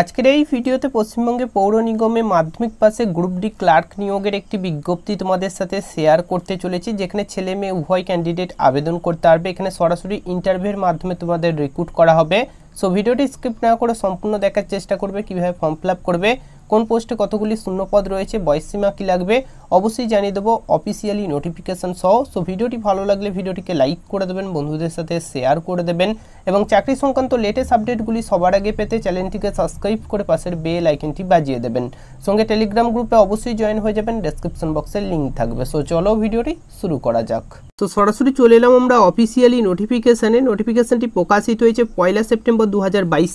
আজকের এই ভিডিওতে পশ্চিমবঙ্গে পৌর নিগমে মাধ্যমিক পাশে গ্রুপ ডি ক্লার্ক নিয়োগের একটি বিজ্ঞপ্তি তোমাদের সাথে শেয়ার করতে চলেছি যেখানে ছেলে মেয়ে উভয় ক্যান্ডিডেট আবেদন করতে পারবে এখানে সরাসরি ইন্টারভিউর মাধ্যমে তোমাদের রিক্রুট করা হবে সো ভিডিওটি স্কিপ না করে সম্পূর্ণ দেখার চেষ্টা করবে কীভাবে ফর্ম ফিল করবে কোন পোস্টে কতগুলি শূন্যপদ রয়েছে বয়সসীমা কী লাগবে অবশ্যই জানিয়ে দেবো অফিসিয়ালি নোটিফিকেশান সহ সো ভিডিওটি ভালো লাগলে ভিডিওটিকে লাইক করে দেবেন বন্ধুদের সাথে শেয়ার করে দেবেন এবং চাকরি সংক্রান্ত লেটেস্ট আপডেটগুলি সবার আগে পেতে চ্যানেলটিকে সাবস্ক্রাইব করে পাশের বেল আইকনটি বাজিয়ে দেবেন সঙ্গে টেলিগ্রাম গ্রুপে অবশ্যই জয়েন হয়ে যাবেন ডেসক্রিপশন বক্সের লিঙ্ক থাকবে সো চলো ভিডিওটি শুরু করা যাক তো সরাসরি চলে এলাম আমরা অফিসিয়ালি নোটিফিকেশানে নোটিফিকেশানটি প্রকাশিত হয়েছে পয়লা সেপ্টেম্বর দু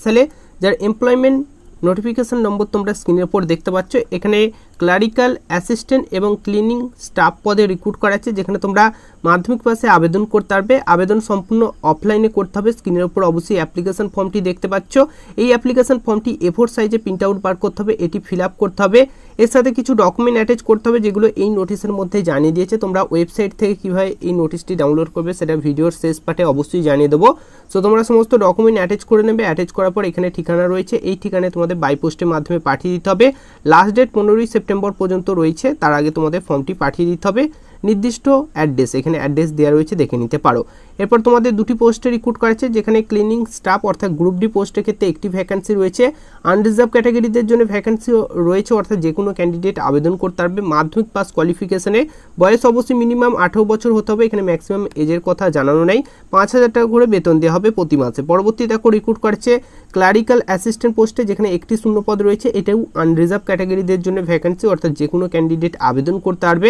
সালে যার এমপ্লয়মেন্ট নোটিফিকেশান নম্বর তোমরা স্ক্রিনের উপর দেখতে পাচ্ছ এখানে ক্লারিক্যাল অ্যাসিস্ট্যান্ট এবং ক্লিনিং স্টাফ পদে রিক্রুট করাচ্ছে যেখানে তোমরা মাধ্যমিক পাশে আবেদন করতে পারবে আবেদন সম্পূর্ণ অফলাইনে করতে হবে স্ক্রিনের উপর অবশ্যই অ্যাপ্লিকেশন ফর্মটি দেখতে পাচ্ছ এই অ্যাপ্লিকেশন ফর্মটি এ ফোর সাইজে প্রিন্ট আউট বার করতে হবে এটি ফিল আপ করতে হবে এর সাথে কিছু ডকুমেন্ট অ্যাটাচ করতে হবে যেগুলো এই নোটিশের মধ্যে জানিয়ে দিয়েছে তোমরা ওয়েবসাইট থেকে কীভাবে এই নোটিশটি ডাউনলোড করবে সেটা ভিডিওর শেষ পাঠে অবশ্যই জানিয়ে দেবো সো তোমরা সমস্ত ডকুমেন্ট অ্যাটাচ করে নেবে অ্যাটাচ করার পর এখানে ঠিকানা রয়েছে এই ঠিকানায় তোমাদের বাইপোস্টের মাধ্যমে পাঠিয়ে দিতে হবে লাস্ট ডেট পনেরোই সেপ্টেম্বর সেপ্টেম্বর পর্যন্ত রয়েছে তার আগে তোমাদের ফর্মটি পাঠিয়ে দিতে হবে নির্দিষ্ট অ্যাড্রেস এখানে অ্যাড্রেস দেওয়া রয়েছে দেখে নিতে পারো এরপর তোমাদের দুটি পোস্টে রিক্রুট করেছে যেখানে ক্লিনিং স্টাফ অর্থাৎ গ্রুপ ডি পোস্টের ক্ষেত্রে একটি ভ্যাকান্সি রয়েছে আনরিজার্ভ ক্যাটাগরিদের জন্য ভ্যাকান্সি রয়েছে অর্থাৎ যে কোনো ক্যান্ডিডেট আবেদন করতে পারবে মাধ্যমিক পাস কোয়ালিফিকেশনে বয়স অবশ্যই মিনিমাম আঠেরো বছর হতে হবে এখানে ম্যাক্সিমাম এজের কথা জানানো নেই পাঁচ হাজার টাকা করে বেতন দেওয়া হবে প্রতি মাসে পরবর্তী দেখো রিক্রুট করেছে ক্লারিক্যাল অ্যাসিস্ট্যান্ট পোস্টে যেখানে একটি শূন্য পদ রয়েছে এটাও আনরিজার্ভ ক্যাটাগরিদের জন্য ভ্যাকান্সি অর্থাৎ যে কোনো ক্যান্ডিডেট আবেদন করতে পারবে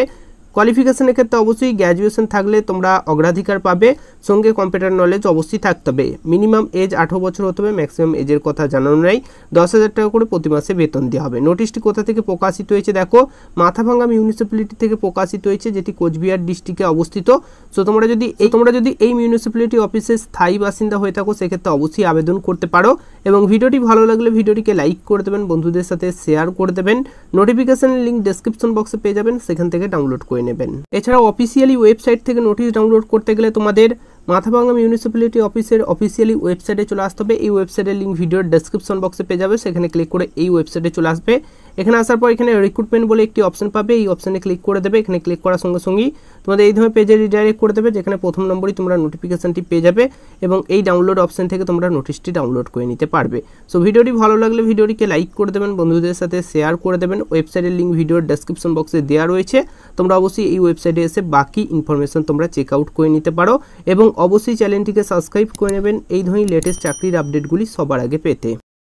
কোয়ালিফিকেশনের ক্ষেত্রে অবশ্যই গ্র্যাজুয়েশন থাকলে তোমরা অগ্রাধিকার পাবে সঙ্গে কম্পিউটার নলেজ অবশ্যই থাকতে হবে মিনিমাম এজ আঠারো বছর হতে হবে ম্যাক্সিমাম এজের কথা জানানো নেই দশ হাজার টাকা করে প্রতি মাসে বেতন দেওয়া হবে নোটিশটি কোথা থেকে প্রকাশিত হয়েছে দেখো মাথাভাঙ্গা মিউনিসিপ্যালিটি থেকে প্রকাশিত হয়েছে যেটি কোচবিহার ডিস্ট্রিক্টে অবস্থিত সো তোমরা যদি এই তোমরা যদি এই মিউনিসিপ্যালিটি অফিসের স্থায়ী বাসিন্দা হয়ে থাকো সেক্ষেত্রে অবশ্যই আবেদন করতে পারো এবং ভিডিওটি ভালো লাগলে ভিডিওটিকে লাইক করে দেবেন বন্ধুদের সাথে শেয়ার করে দেবেন নোটিফিকেশন লিঙ্ক ডেসক্রিপশন বক্সে পেয়ে যাবেন সেখান থেকে ডাউনলোড করে নেবেন এছাড়াও অফিসিয়ালি ওয়েবসাইট থেকে নোটিশ ডাউনলোড করতে গেলে তোমাদের মাথাভাঙ্গা মিউনিসিপ্যালিটি অফিসের অফিসিয়ালি ওয়েবসাইটে চলে আসতে হবে এই ওয়েবসাইটের লিঙ্ক ভিডিওর ডেসক্রিপশন বক্সে পেয়ে যাবে সেখানে ক্লিক করে এই ওয়েবসাইটে চলে আসবে এখানে আসার পর এখানে রিক্রুটমেন্ট বলে একটি অপশন পাবে এই অপশানে ক্লিক করে দেবে এখানে ক্লিক করার সঙ্গে সঙ্গেই তোমাদের এই ধরনের পেজে রিডাইরেক্ট করে দেবে যেখানে প্রথম নম্বরই তোমরা নোটিফিকেশানটি পেয়ে যাবে এবং এই ডাউনলোড অপশান থেকে তোমরা নোটিশটি ডাউনলোড করে নিতে পারবে সো ভিডিওটি ভালো লাগলে ভিডিওটিকে লাইক করে দেবেন বন্ধুদের সাথে শেয়ার করে দেবেন ওয়েবসাইটের লিঙ্ক ভিডিওর ডেসক্রিপশন বক্সে দেওয়া রয়েছে তোমরা অবশ্যই এই ওয়েবসাইটে এসে বাকি ইনফরমেশন তোমরা চেক আউট করে নিতে পারো এবং অবশ্যই চ্যানেলটিকে সাবস্ক্রাইব করে নেবেন এই ধরনের লেটেস্ট চাকরির আপডেটগুলি সবার আগে পেতে